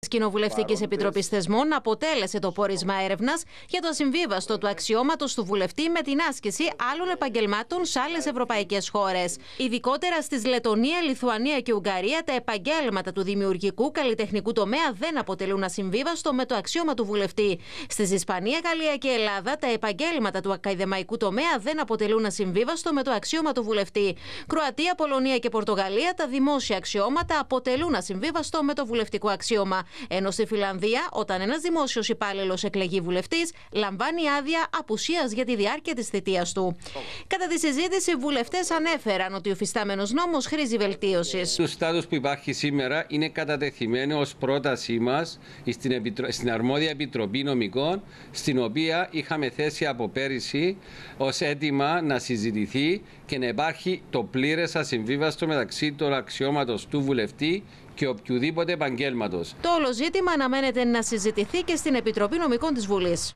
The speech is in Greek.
Της Κοινοβουλευτικής Επιτροπής Θεσμών αποτέλεσε το πόρισμα έρευνας για το ασυμβίβαστο του αξιώματος του βουλευτή με την άσκηση άλλων επαγγελμάτων σε άλλες ευρωπαϊκές χώρες. Ειδικότερα στις Λετωνία, Λιθουανία και Ουγγαρία, τα επαγγέλματα του δημιουργικού καλλιτεχνικού τομέα δεν αποτελούν ασυμβίβαστο με το αξίωμα του βουλευτή. Στις Ισπανία, Γαλλία και Ελλάδα, τα επαγγέλματα του ακαδημαϊκού τομέα δεν αποτελούν ασυμβίβαστο με το αξίωμα του βουλευτή. Κροατία, Πολωνία και Πορτογαλία, τα δημόσια αξιώματα αποτελούν ασυμβίβαστο με το βουλευτικό αξίωμα. Ενώ στη Φιλανδία, όταν ένας δημόσιος υπάλληλος εκλεγεί βουλευτής, λαμβάνει άδεια απουσίας για τη διάρκεια της θητείας του. Κατά τη συζήτηση, βουλευτές ανέφεραν ότι ο φυστάμενος νόμος χρήζει βελτίωσης. Το στάτους που υπάρχει σήμερα είναι κατατεθειμένο ως πρότασή μας στην, Επιτρο... στην αρμόδια Επιτροπή Νομικών, στην οποία είχαμε θέσει από πέρυσι ως έτοιμα να συζητηθεί και να υπάρχει το πλήρες ασυμβίβαστο μεταξύ του αξιώματος του βουλευτή και οποιοδήποτε επαγγέλματος. Το όλο ζήτημα αναμένεται να συζητηθεί και στην Επιτροπή Νομικών της Βουλής.